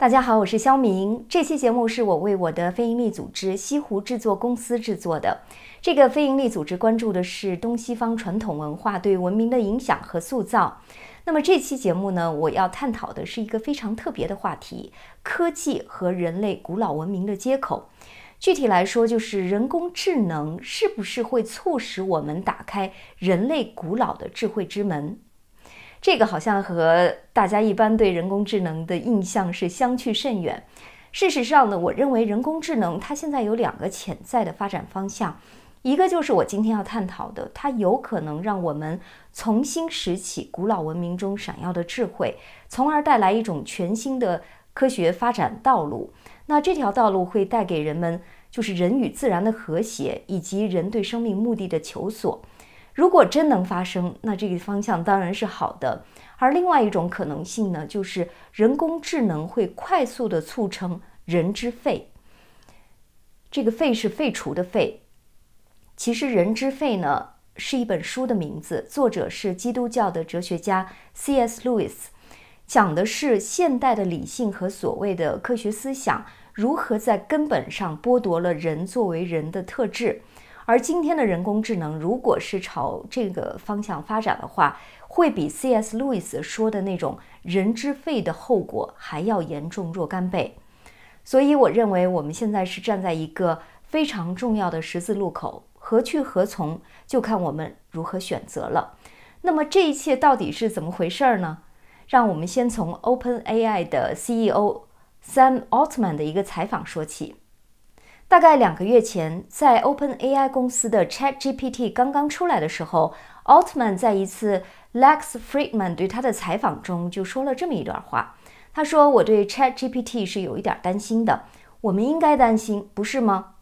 大家好，我是肖明。这期节目是我为我的非营利组织西湖制作公司制作的。这个非营利组织关注的是东西方传统文化对文明的影响和塑造。那么这期节目呢，我要探讨的是一个非常特别的话题：科技和人类古老文明的接口。具体来说，就是人工智能是不是会促使我们打开人类古老的智慧之门？这个好像和大家一般对人工智能的印象是相去甚远。事实上呢，我认为人工智能它现在有两个潜在的发展方向，一个就是我今天要探讨的，它有可能让我们重新拾起古老文明中闪耀的智慧，从而带来一种全新的科学发展道路。那这条道路会带给人们，就是人与自然的和谐，以及人对生命目的的求索。如果真能发生，那这个方向当然是好的。而另外一种可能性呢，就是人工智能会快速的促成“人之肺。这个“废”是废除的“废”。其实，“人之肺》呢，是一本书的名字，作者是基督教的哲学家 C.S. Lewis，讲的是现代的理性和所谓的科学思想如何在根本上剥夺了人作为人的特质。而今天的人工智能，如果是朝这个方向发展的话，会比 C.S. 路易斯说的那种人之肺的后果还要严重若干倍。所以，我认为我们现在是站在一个非常重要的十字路口，何去何从，就看我们如何选择了。那么，这一切到底是怎么回事呢？让我们先从 OpenAI 的 CEO Sam Altman 的一个采访说起。大概两个月前，在 OpenAI 公司的 ChatGPT 刚刚出来的时候，Altman 在一次 Lex Friedman 对他的采访中就说了这么一段话。他说：“我对 ChatGPT 是有一点担心的，我们应该担心，不是吗？”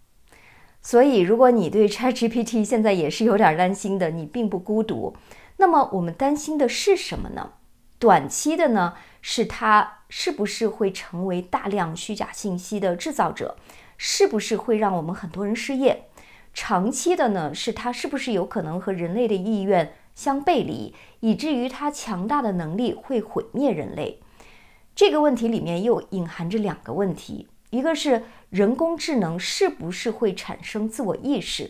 所以，如果你对 ChatGPT 现在也是有点担心的，你并不孤独。那么，我们担心的是什么呢？短期的呢，是它是不是会成为大量虚假信息的制造者？是不是会让我们很多人失业？长期的呢，是它是不是有可能和人类的意愿相背离，以至于它强大的能力会毁灭人类？这个问题里面又隐含着两个问题：一个是人工智能是不是会产生自我意识；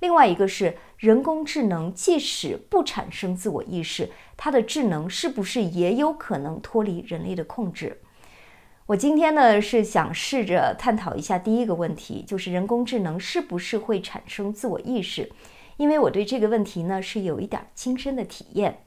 另外一个是人工智能即使不产生自我意识，它的智能是不是也有可能脱离人类的控制？我今天呢是想试着探讨一下第一个问题，就是人工智能是不是会产生自我意识？因为我对这个问题呢是有一点亲身的体验。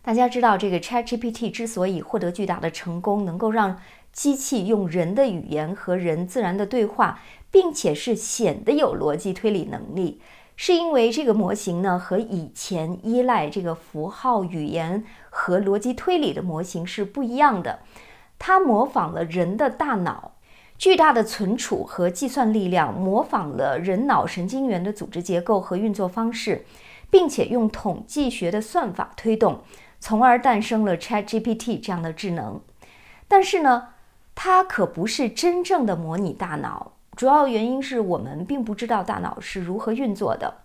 大家知道，这个 ChatGPT 之所以获得巨大的成功，能够让机器用人的语言和人自然的对话，并且是显得有逻辑推理能力，是因为这个模型呢和以前依赖这个符号语言和逻辑推理的模型是不一样的。它模仿了人的大脑，巨大的存储和计算力量模仿了人脑神经元的组织结构和运作方式，并且用统计学的算法推动，从而诞生了 ChatGPT 这样的智能。但是呢，它可不是真正的模拟大脑，主要原因是我们并不知道大脑是如何运作的。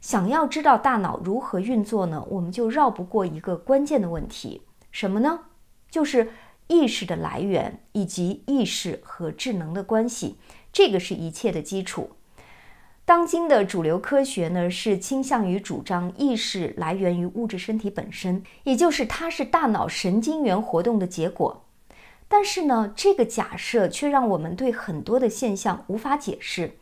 想要知道大脑如何运作呢，我们就绕不过一个关键的问题，什么呢？就是。意识的来源以及意识和智能的关系，这个是一切的基础。当今的主流科学呢，是倾向于主张意识来源于物质身体本身，也就是它是大脑神经元活动的结果。但是呢，这个假设却让我们对很多的现象无法解释。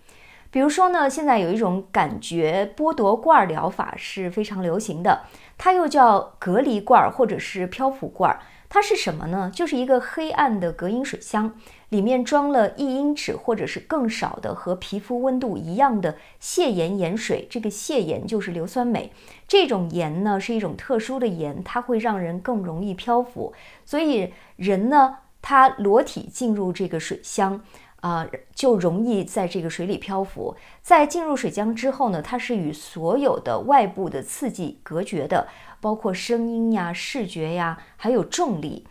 比如说呢，现在有一种感觉剥夺罐疗法是非常流行的，它又叫隔离罐或者是漂浮罐。它是什么呢？就是一个黑暗的隔音水箱，里面装了一英尺或者是更少的和皮肤温度一样的泻盐盐水。这个泻盐就是硫酸镁。这种盐呢是一种特殊的盐，它会让人更容易漂浮。所以人呢，他裸体进入这个水箱，啊，就容易在这个水里漂浮。在进入水箱之后呢，它是与所有的外部的刺激隔绝的。包括声音呀、视觉呀，还有重力。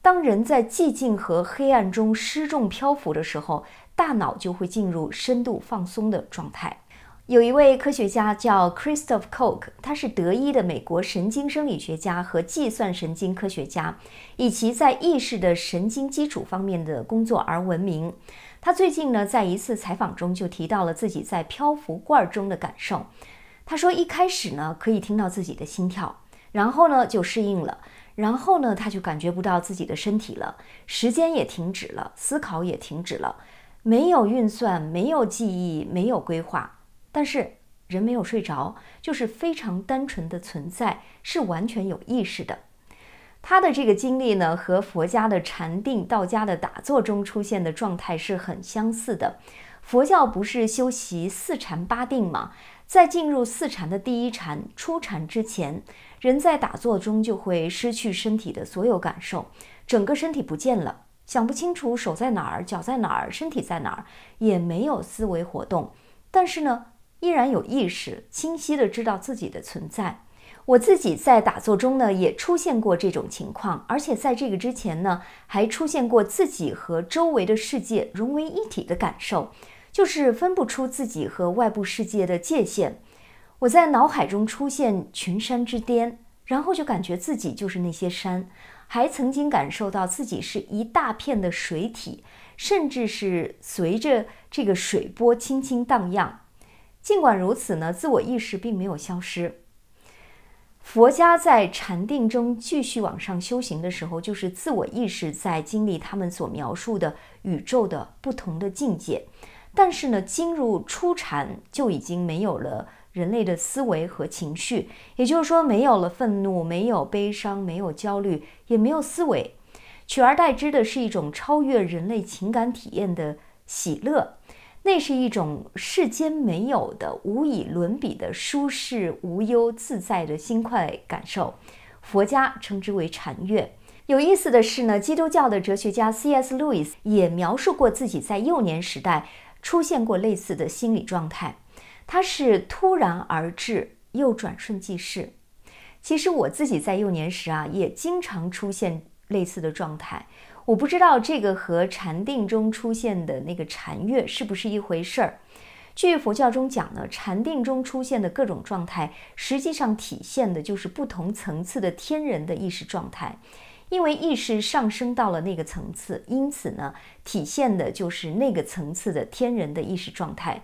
当人在寂静和黑暗中失重漂浮的时候，大脑就会进入深度放松的状态。有一位科学家叫 Christopher Koch，他是德裔的美国神经生理学家和计算神经科学家，以其在意识的神经基础方面的工作而闻名。他最近呢，在一次采访中就提到了自己在漂浮罐中的感受。他说：“一开始呢，可以听到自己的心跳，然后呢就适应了，然后呢他就感觉不到自己的身体了，时间也停止了，思考也停止了，没有运算，没有记忆，没有规划，但是人没有睡着，就是非常单纯的存在，是完全有意识的。他的这个经历呢，和佛家的禅定、道家的打坐中出现的状态是很相似的。”佛教不是修习四禅八定吗？在进入四禅的第一禅初禅之前，人在打坐中就会失去身体的所有感受，整个身体不见了，想不清楚手在哪儿、脚在哪儿、身体在哪儿，也没有思维活动，但是呢，依然有意识，清晰的知道自己的存在。我自己在打坐中呢，也出现过这种情况，而且在这个之前呢，还出现过自己和周围的世界融为一体的感受，就是分不出自己和外部世界的界限。我在脑海中出现群山之巅，然后就感觉自己就是那些山，还曾经感受到自己是一大片的水体，甚至是随着这个水波轻轻荡漾。尽管如此呢，自我意识并没有消失。佛家在禅定中继续往上修行的时候，就是自我意识在经历他们所描述的宇宙的不同的境界。但是呢，进入初禅就已经没有了人类的思维和情绪，也就是说，没有了愤怒，没有悲伤，没有焦虑，也没有思维，取而代之的是一种超越人类情感体验的喜乐。那是一种世间没有的、无以伦比的舒适、无忧自在的心快感受，佛家称之为禅悦。有意思的是呢，基督教的哲学家 C.S. 路易斯也描述过自己在幼年时代出现过类似的心理状态，它是突然而至，又转瞬即逝。其实我自己在幼年时啊，也经常出现类似的状态。我不知道这个和禅定中出现的那个禅悦是不是一回事儿。据佛教中讲呢，禅定中出现的各种状态，实际上体现的就是不同层次的天人的意识状态。因为意识上升到了那个层次，因此呢，体现的就是那个层次的天人的意识状态。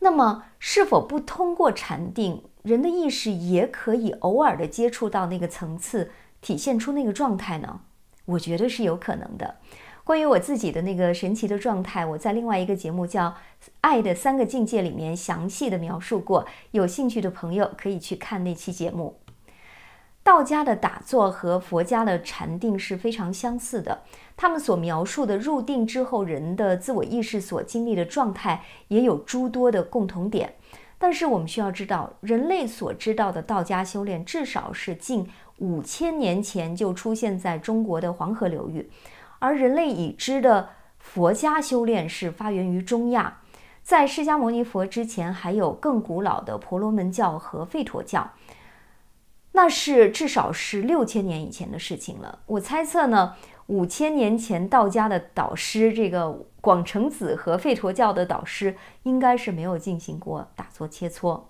那么，是否不通过禅定，人的意识也可以偶尔的接触到那个层次，体现出那个状态呢？我觉得是有可能的。关于我自己的那个神奇的状态，我在另外一个节目叫《爱的三个境界》里面详细的描述过，有兴趣的朋友可以去看那期节目。道家的打坐和佛家的禅定是非常相似的，他们所描述的入定之后人的自我意识所经历的状态也有诸多的共同点。但是我们需要知道，人类所知道的道家修炼至少是近。五千年前就出现在中国的黄河流域，而人类已知的佛家修炼是发源于中亚，在释迦牟尼佛之前还有更古老的婆罗门教和吠陀教，那是至少是六千年以前的事情了。我猜测呢，五千年前道家的导师这个广成子和吠陀教的导师应该是没有进行过打坐切磋。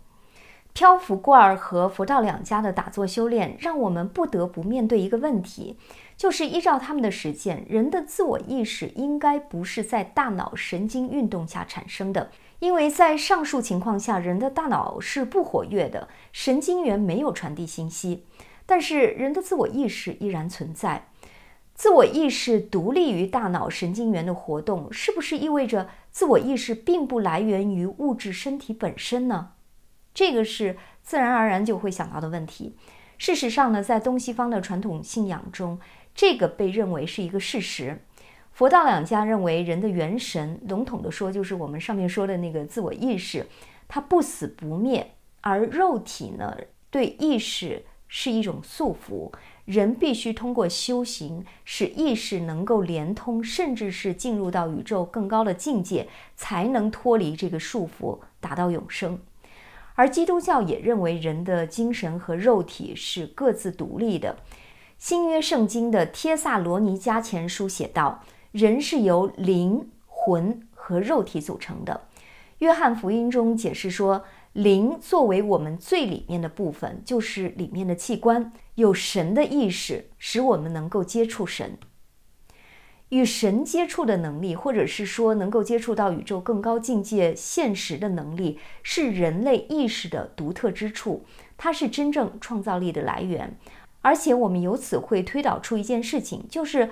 漂浮罐和佛道两家的打坐修炼，让我们不得不面对一个问题，就是依照他们的实践，人的自我意识应该不是在大脑神经运动下产生的，因为在上述情况下，人的大脑是不活跃的，神经元没有传递信息，但是人的自我意识依然存在。自我意识独立于大脑神经元的活动，是不是意味着自我意识并不来源于物质身体本身呢？这个是自然而然就会想到的问题。事实上呢，在东西方的传统信仰中，这个被认为是一个事实。佛道两家认为，人的元神，笼统的说就是我们上面说的那个自我意识，它不死不灭，而肉体呢，对意识是一种束缚。人必须通过修行，使意识能够连通，甚至是进入到宇宙更高的境界，才能脱离这个束缚，达到永生。而基督教也认为人的精神和肉体是各自独立的。新约圣经的帖撒罗尼迦前书写道：“人是由灵魂和肉体组成的。”约翰福音中解释说，灵作为我们最里面的部分，就是里面的器官，有神的意识，使我们能够接触神。与神接触的能力，或者是说能够接触到宇宙更高境界现实的能力，是人类意识的独特之处，它是真正创造力的来源。而且我们由此会推导出一件事情，就是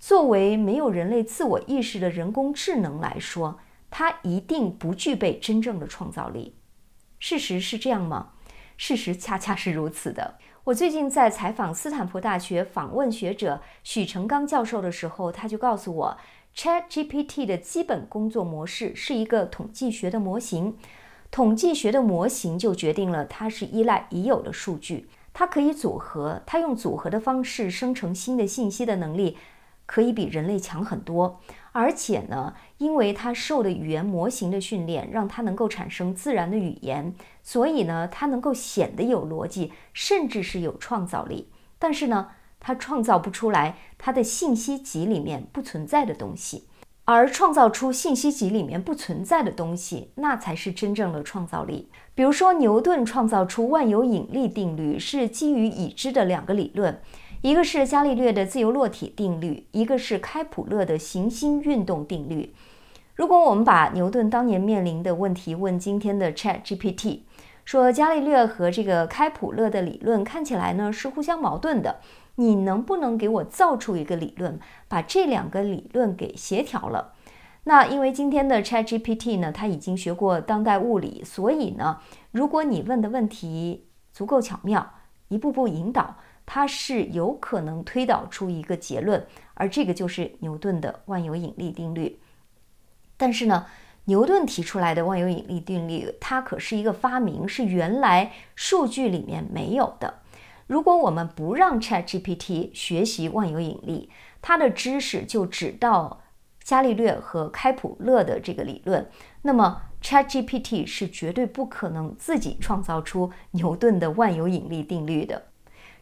作为没有人类自我意识的人工智能来说，它一定不具备真正的创造力。事实是这样吗？事实恰恰是如此的。我最近在采访斯坦福大学访问学者许成刚教授的时候，他就告诉我，ChatGPT 的基本工作模式是一个统计学的模型，统计学的模型就决定了它是依赖已有的数据，它可以组合，它用组合的方式生成新的信息的能力。可以比人类强很多，而且呢，因为它受的语言模型的训练，让它能够产生自然的语言，所以呢，它能够显得有逻辑，甚至是有创造力。但是呢，它创造不出来它的信息集里面不存在的东西，而创造出信息集里面不存在的东西，那才是真正的创造力。比如说，牛顿创造出万有引力定律，是基于已知的两个理论。一个是伽利略的自由落体定律，一个是开普勒的行星运动定律。如果我们把牛顿当年面临的问题问今天的 Chat GPT，说伽利略和这个开普勒的理论看起来呢是互相矛盾的，你能不能给我造出一个理论，把这两个理论给协调了？那因为今天的 Chat GPT 呢，它已经学过当代物理，所以呢，如果你问的问题足够巧妙，一步步引导。它是有可能推导出一个结论，而这个就是牛顿的万有引力定律。但是呢，牛顿提出来的万有引力定律，它可是一个发明，是原来数据里面没有的。如果我们不让 ChatGPT 学习万有引力，它的知识就只到伽利略和开普勒的这个理论，那么 ChatGPT 是绝对不可能自己创造出牛顿的万有引力定律的。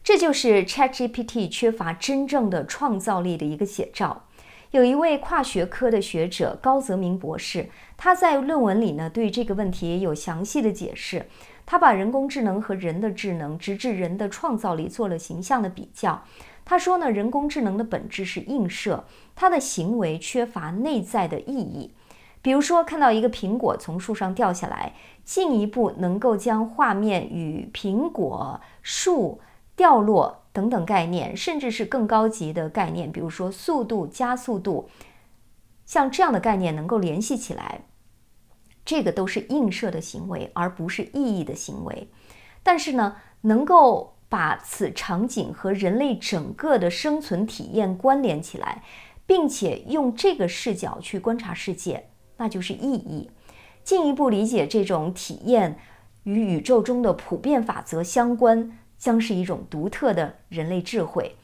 这就是 ChatGPT 缺乏真正的创造力的一个写照。有一位跨学科的学者高泽明博士，他在论文里呢对这个问题有详细的解释。他把人工智能和人的智能，直至人的创造力做了形象的比较。他说呢，人工智能的本质是映射，它的行为缺乏内在的意义。比如说，看到一个苹果从树上掉下来，进一步能够将画面与苹果树。掉落等等概念，甚至是更高级的概念，比如说速度、加速度，像这样的概念能够联系起来，这个都是映射的行为，而不是意义的行为。但是呢，能够把此场景和人类整个的生存体验关联起来，并且用这个视角去观察世界，那就是意义。进一步理解这种体验与宇宙中的普遍法则相关。将是一种独特的人类智慧。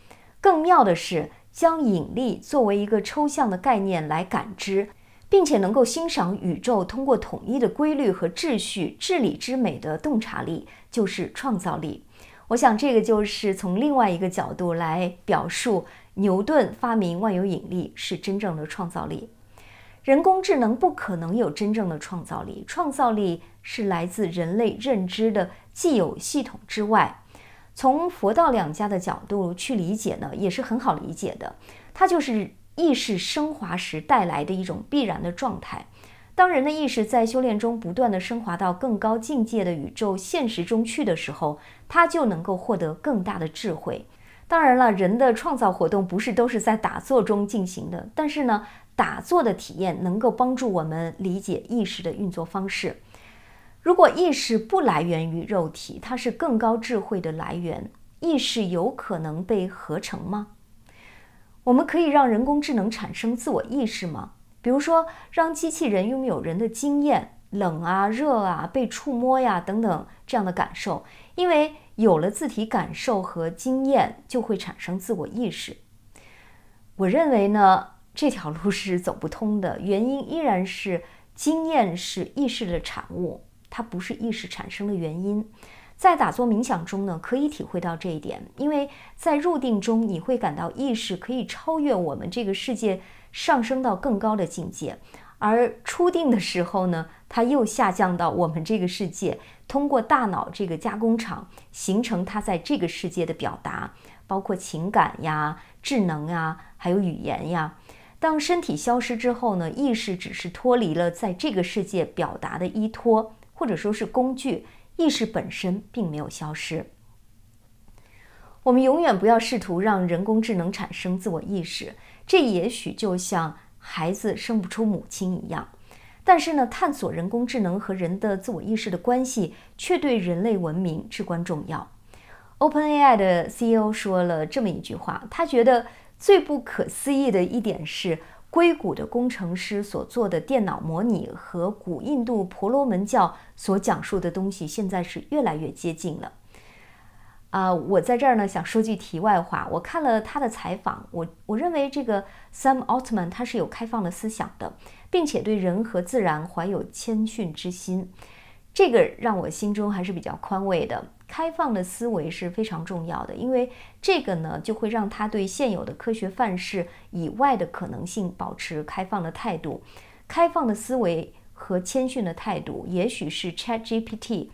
更妙的是，将引力作为一个抽象的概念来感知，并且能够欣赏宇宙通过统一的规律和秩序治理之美的洞察力，就是创造力。我想，这个就是从另外一个角度来表述牛顿发明万有引力是真正的创造力。人工智能不可能有真正的创造力，创造力是来自人类认知的既有系统之外。从佛道两家的角度去理解呢，也是很好理解的。它就是意识升华时带来的一种必然的状态。当人的意识在修炼中不断的升华到更高境界的宇宙现实中去的时候，它就能够获得更大的智慧。当然了，人的创造活动不是都是在打坐中进行的，但是呢，打坐的体验能够帮助我们理解意识的运作方式。如果意识不来源于肉体，它是更高智慧的来源。意识有可能被合成吗？我们可以让人工智能产生自我意识吗？比如说，让机器人拥有人的经验，冷啊、热啊、被触摸呀等等这样的感受，因为有了自体感受和经验，就会产生自我意识。我认为呢，这条路是走不通的，原因依然是经验是意识的产物。它不是意识产生的原因，在打坐冥想中呢，可以体会到这一点，因为在入定中你会感到意识可以超越我们这个世界，上升到更高的境界；而出定的时候呢，它又下降到我们这个世界，通过大脑这个加工厂形成它在这个世界的表达，包括情感呀、智能呀，还有语言呀。当身体消失之后呢，意识只是脱离了在这个世界表达的依托。或者说是工具，意识本身并没有消失。我们永远不要试图让人工智能产生自我意识，这也许就像孩子生不出母亲一样。但是呢，探索人工智能和人的自我意识的关系，却对人类文明至关重要。OpenAI 的 CEO 说了这么一句话，他觉得最不可思议的一点是。硅谷的工程师所做的电脑模拟和古印度婆罗门教所讲述的东西，现在是越来越接近了。啊，我在这儿呢，想说句题外话。我看了他的采访，我我认为这个 Sam Altman 他是有开放的思想的，并且对人和自然怀有谦逊之心。这个让我心中还是比较宽慰的。开放的思维是非常重要的，因为这个呢，就会让他对现有的科学范式以外的可能性保持开放的态度。开放的思维和谦逊的态度，也许是 ChatGPT，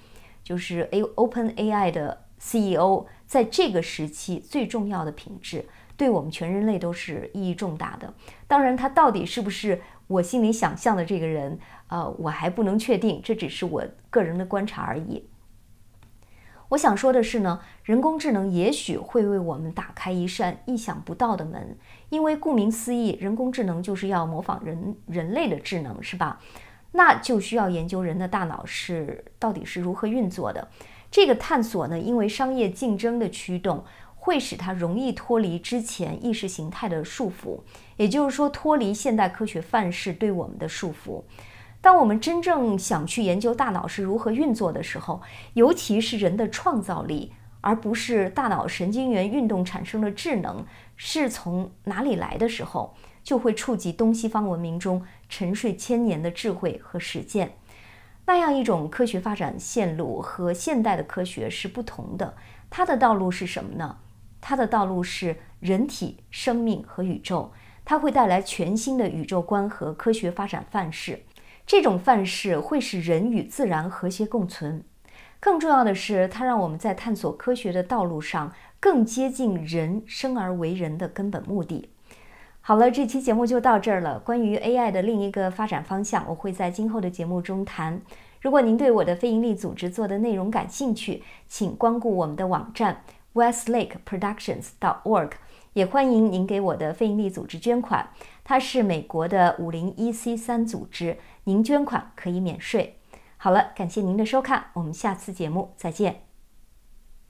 就是 A Open AI 的 CEO 在这个时期最重要的品质。对我们全人类都是意义重大的。当然，他到底是不是我心里想象的这个人，呃，我还不能确定。这只是我个人的观察而已。我想说的是呢，人工智能也许会为我们打开一扇意想不到的门，因为顾名思义，人工智能就是要模仿人人类的智能，是吧？那就需要研究人的大脑是到底是如何运作的。这个探索呢，因为商业竞争的驱动。会使它容易脱离之前意识形态的束缚，也就是说，脱离现代科学范式对我们的束缚。当我们真正想去研究大脑是如何运作的时候，尤其是人的创造力，而不是大脑神经元运动产生的智能是从哪里来的时候，就会触及东西方文明中沉睡千年的智慧和实践。那样一种科学发展线路和现代的科学是不同的，它的道路是什么呢？它的道路是人体、生命和宇宙，它会带来全新的宇宙观和科学发展范式。这种范式会使人与自然和谐共存。更重要的是，它让我们在探索科学的道路上更接近人生而为人的根本目的。好了，这期节目就到这儿了。关于 AI 的另一个发展方向，我会在今后的节目中谈。如果您对我的非营利组织做的内容感兴趣，请光顾我们的网站。WestlakeProductions. dot org，也欢迎您给我的非营利组织捐款。它是美国的五零一 C 三组织，您捐款可以免税。好了，感谢您的收看，我们下次节目再见。